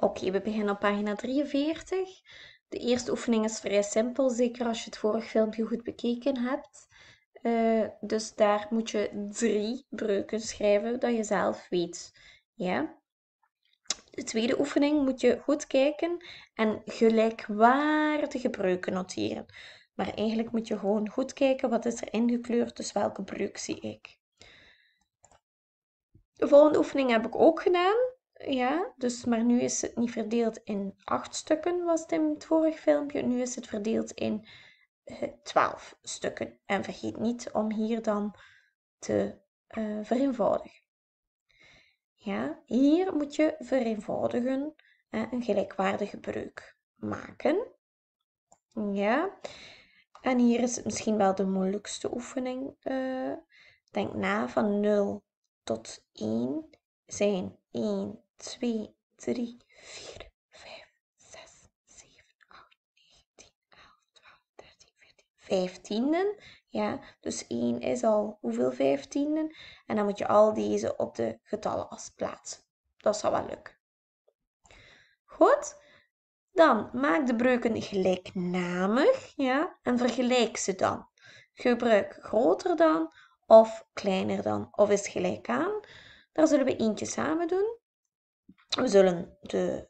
Oké, we beginnen op pagina 43. De eerste oefening is vrij simpel, zeker als je het vorige filmpje goed bekeken hebt. Eh, dus daar moet je drie breuken schrijven dat je zelf weet. Ja? De tweede oefening moet je goed kijken en gelijkwaardige breuken noteren. Maar eigenlijk moet je gewoon goed kijken wat is er ingekleurd, dus welke breuk zie ik. De volgende oefening heb ik ook gedaan. Ja, dus, maar nu is het niet verdeeld in acht stukken, was het in het vorige filmpje. Nu is het verdeeld in eh, twaalf stukken. En vergeet niet om hier dan te eh, vereenvoudigen. Ja, hier moet je vereenvoudigen en eh, een gelijkwaardige breuk maken. Ja, en hier is het misschien wel de moeilijkste oefening. denk na van 0 tot 1 zijn 1 2, 3, 4, 5, 6, 7, 8, 9, 10, 11, 12, 13, 14, 15. Ja, dus 1 is al hoeveel vijftienden? En dan moet je al deze op de getallenas plaatsen. Dat zal wel lukken. Goed. Dan maak de breuken gelijknamig ja, en vergelijk ze dan. Gebruik groter dan of kleiner dan of is gelijk aan. Daar zullen we eentje samen doen. We zullen de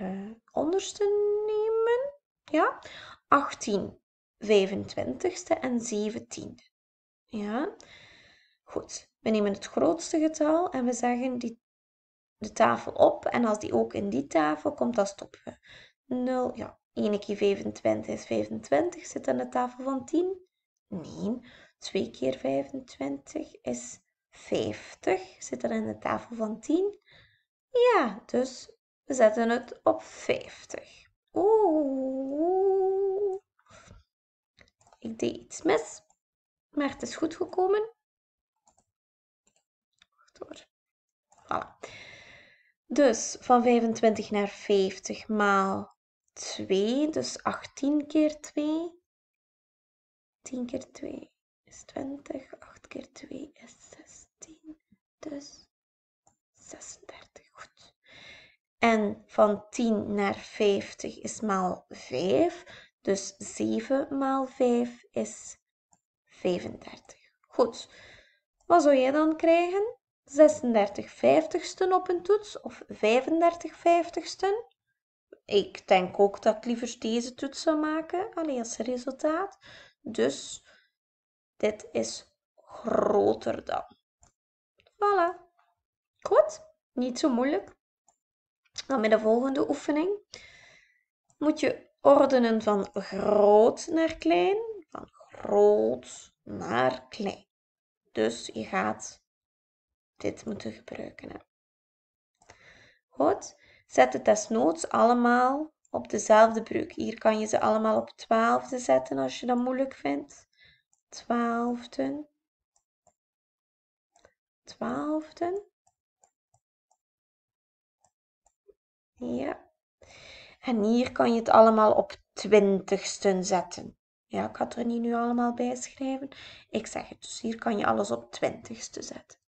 uh, onderste nemen. Ja. 18, 25ste en 17. Ja. Goed. We nemen het grootste getal en we zeggen die, de tafel op. En als die ook in die tafel komt, dan stoppen we. 0, ja. 1 keer 25 is 25. Zit aan de tafel van 10? Nee. 2 keer 25 is 50. Zit er in de tafel van 10? Ja, dus we zetten het op 50. Oeh. Ik deed iets mis, maar het is goed gekomen. Wacht hoor. Voilà. Dus van 25 naar 50 maal 2, dus 18 keer 2. 10 keer 2 is 20, 8 keer 2 is 16, dus 36. En van 10 naar 50 is maal 5. Dus 7 maal 5 is 35. Goed. Wat zou jij dan krijgen? 36 vijftigsten op een toets of 35 vijftigsten? Ik denk ook dat ik liever deze toets zou maken alleen als resultaat. Dus dit is groter dan. Voilà. Goed? Niet zo moeilijk. Dan nou, met de volgende oefening moet je ordenen van groot naar klein, van groot naar klein. Dus je gaat dit moeten gebruiken. Goed, zet het desnoods allemaal op dezelfde breuk. Hier kan je ze allemaal op twaalfde zetten als je dat moeilijk vindt. Twaalfden. Twaalfden. Ja. En hier kan je het allemaal op twintigsten zetten. Ja, ik had er niet nu allemaal bij schrijven. Ik zeg het, dus hier kan je alles op twintigste zetten.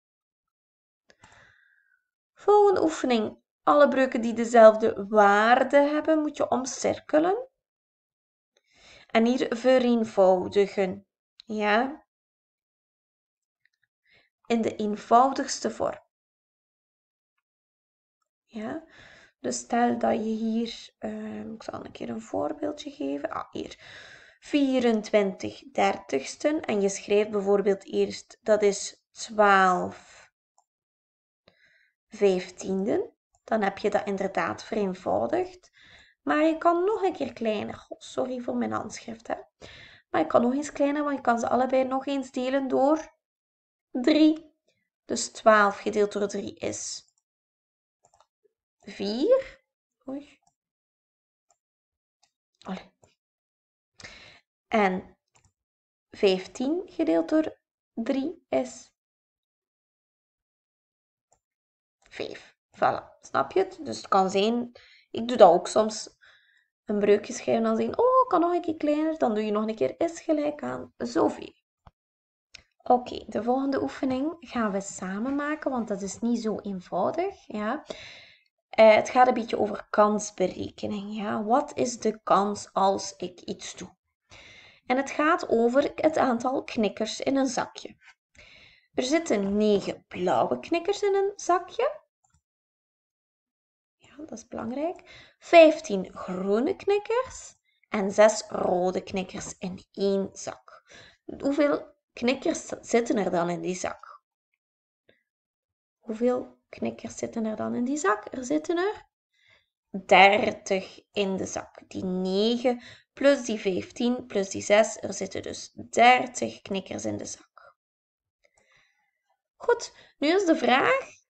Volgende oefening. Alle breuken die dezelfde waarde hebben, moet je omcirkelen. En hier vereenvoudigen. Ja. In de eenvoudigste vorm. Ja. Dus stel dat je hier, ehm, ik zal een keer een voorbeeldje geven. Ah, hier. 24 dertigsten. En je schrijft bijvoorbeeld eerst, dat is 12 vijftienden. Dan heb je dat inderdaad vereenvoudigd. Maar je kan nog een keer kleiner. sorry voor mijn handschrift, hè. Maar je kan nog eens kleiner, want je kan ze allebei nog eens delen door 3. Dus 12 gedeeld door 3 is 4. Oei. Allee. En 15 gedeeld door 3 is 5. Voilà, snap je het? Dus het kan zijn, ik doe dat ook soms, een breukje schrijven en dan zien, oh, kan nog een keer kleiner, dan doe je nog een keer is gelijk aan zoveel. Oké, de volgende oefening gaan we samen maken, want dat is niet zo eenvoudig. Ja. Eh, het gaat een beetje over kansberekening. Ja? Wat is de kans als ik iets doe? En het gaat over het aantal knikkers in een zakje. Er zitten 9 blauwe knikkers in een zakje. Ja, dat is belangrijk. 15 groene knikkers en 6 rode knikkers in één zak. Hoeveel knikkers zitten er dan in die zak? Hoeveel knikkers zitten er dan in die zak? Er zitten er 30 in de zak. Die 9 plus die 15 plus die 6, er zitten dus 30 knikkers in de zak. Goed, nu is de vraag.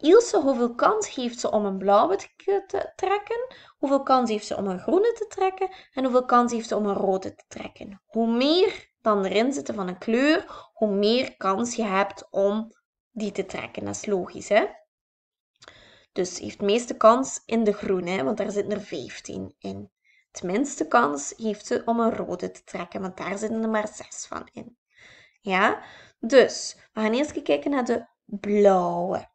Ilse, hoeveel kans heeft ze om een blauwe te trekken? Hoeveel kans heeft ze om een groene te trekken? En hoeveel kans heeft ze om een rode te trekken? Hoe meer dan erin zitten van een kleur, hoe meer kans je hebt om die te trekken. Dat is logisch, hè? Dus heeft de meeste kans in de groene, hè? want daar zitten er 15 in. De minste kans heeft ze om een rode te trekken, want daar zitten er maar 6 van in. Ja? Dus, we gaan eerst kijken naar de blauwe.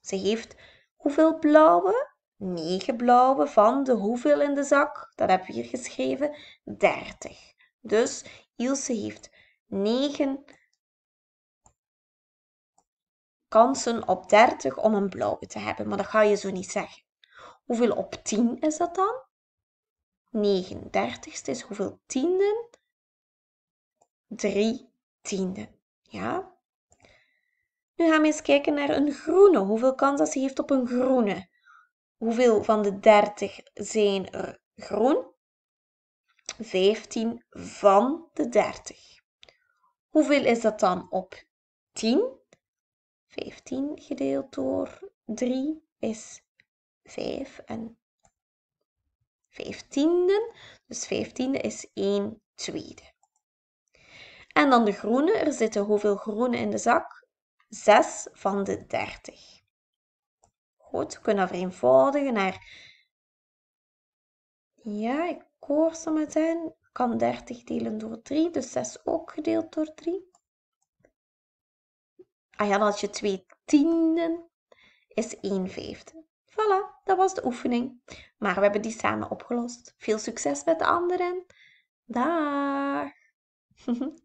Ze heeft hoeveel blauwe? 9 blauwe van de hoeveel in de zak? Dat heb je hier geschreven, 30. Dus Ilse heeft 9 kansen op 30 om een blauwe te hebben, maar dat ga je zo niet zeggen. Hoeveel op 10 is dat dan? 39ste is hoeveel tienden? 3 tienden. Ja? Nu gaan we eens kijken naar een groene. Hoeveel kans dat ze heeft op een groene? Hoeveel van de 30 zijn er groen? 15 van de 30. Hoeveel is dat dan op 10? 15 gedeeld door 3 is 5 en 15e, Dus 15e is 1 tweede. En dan de groene. Er zitten hoeveel groene in de zak? 6 van de 30. Goed, we kunnen dat vereenvoudigen naar... Ja, ik koers ze meteen. Ik kan 30 delen door 3, dus 6 ook gedeeld door 3. Ah ja, dan had je twee tienden, is 1 vijfde. Voilà, dat was de oefening. Maar we hebben die samen opgelost. Veel succes met de anderen. Dag!